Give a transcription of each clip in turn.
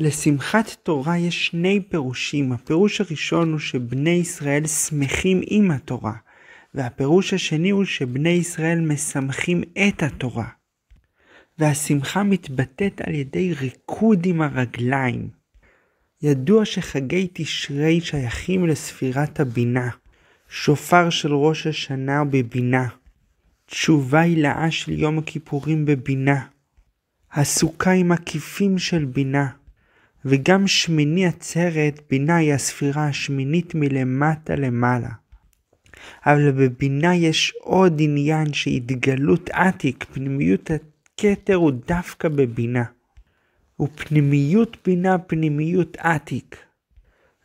לשמחת תורה יש שני פירושים. הפירוש הראשון הוא שבני ישראל שמחים עם התורה, והפירוש השני הוא שבני ישראל משמחים את התורה. והשמחה מתבטאת על ידי ריקוד עם הרגליים. ידוע שחגי תשרי שייכים לספירת הבינה. שופר של ראש השנה בבינה. תשובה הילאה של יום הכיפורים בבינה. הסוכה עם הקיפים של בינה. וגם שמיני עצרת בינה היא הספירה השמינית מלמטה למעלה. אבל בבינה יש עוד עניין שהתגלות עתיק, פנימיות הכתר הוא דווקא בבינה. ופנימיות בינה פנימיות עתיק.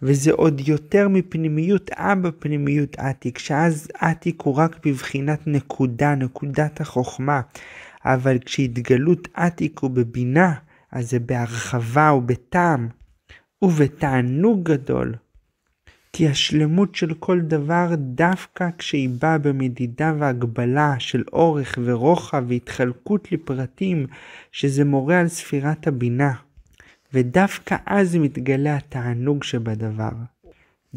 וזה עוד יותר מפנימיות אבא פנימיות עתיק, שאז עתיק הוא רק בבחינת נקודה, נקודת החוכמה. אבל כשהתגלות עתיק הוא בבינה, אז זה בהרחבה ובטעם ובתענוג גדול. כי השלמות של כל דבר דווקא כשהיא באה במדידה והגבלה של אורך ורוחב והתחלקות לפרטים שזה מורה על ספירת הבינה, ודווקא אז מתגלה התענוג שבדבר.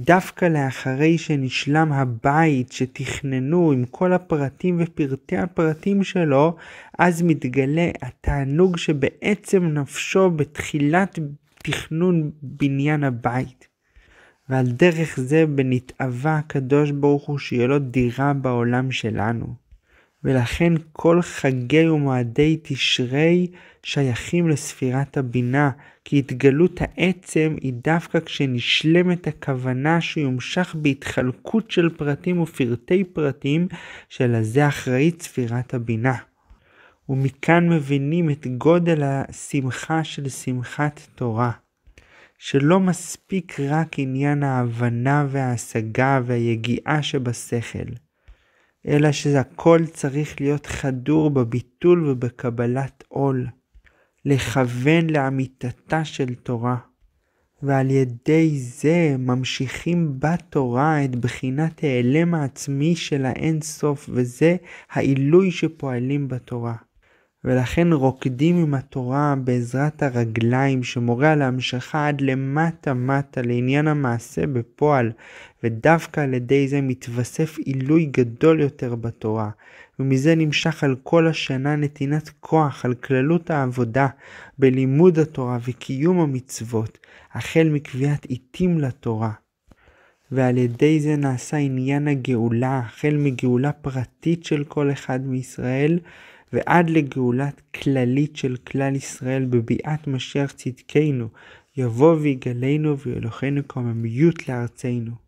דווקא לאחרי שנשלם הבית שתכננו עם כל הפרטים ופרטי הפרטים שלו, אז מתגלה התענוג שבעצם נפשו בתחילת תכנון בניין הבית. ועל דרך זה בנתאווה הקדוש ברוך הוא שיהיה לו דירה בעולם שלנו. ולכן כל חגי ומועדי תשרי שייכים לספירת הבינה, כי התגלות העצם היא דווקא כשנשלמת הכוונה שיומשך בהתחלקות של פרטים ופרטי פרטים, שלזה אחראית ספירת הבינה. ומכאן מבינים את גודל השמחה של שמחת תורה. שלא מספיק רק עניין ההבנה וההשגה והיגיעה שבשכל. אלא שהכל צריך להיות חדור בביטול ובקבלת עול, לכוון לאמיתתה של תורה, ועל ידי זה ממשיכים בתורה את בחינת העלם העצמי של האין סוף, וזה העילוי שפועלים בתורה. ולכן רוקדים עם התורה בעזרת הרגליים שמורה על ההמשכה עד למטה מטה לעניין המעשה בפועל, ודווקא על ידי זה מתווסף עילוי גדול יותר בתורה, ומזה נמשך על כל השנה נתינת כוח על כללות העבודה בלימוד התורה וקיום המצוות, החל מקביעת עיתים לתורה. ועל ידי זה נעשה עניין הגאולה, החל מגאולה פרטית של כל אחד מישראל, ועד לגאולת כללית של כלל ישראל בביאת משיח צדקנו, יבוא ויגלנו ואלוהינו קוממיות לארצנו.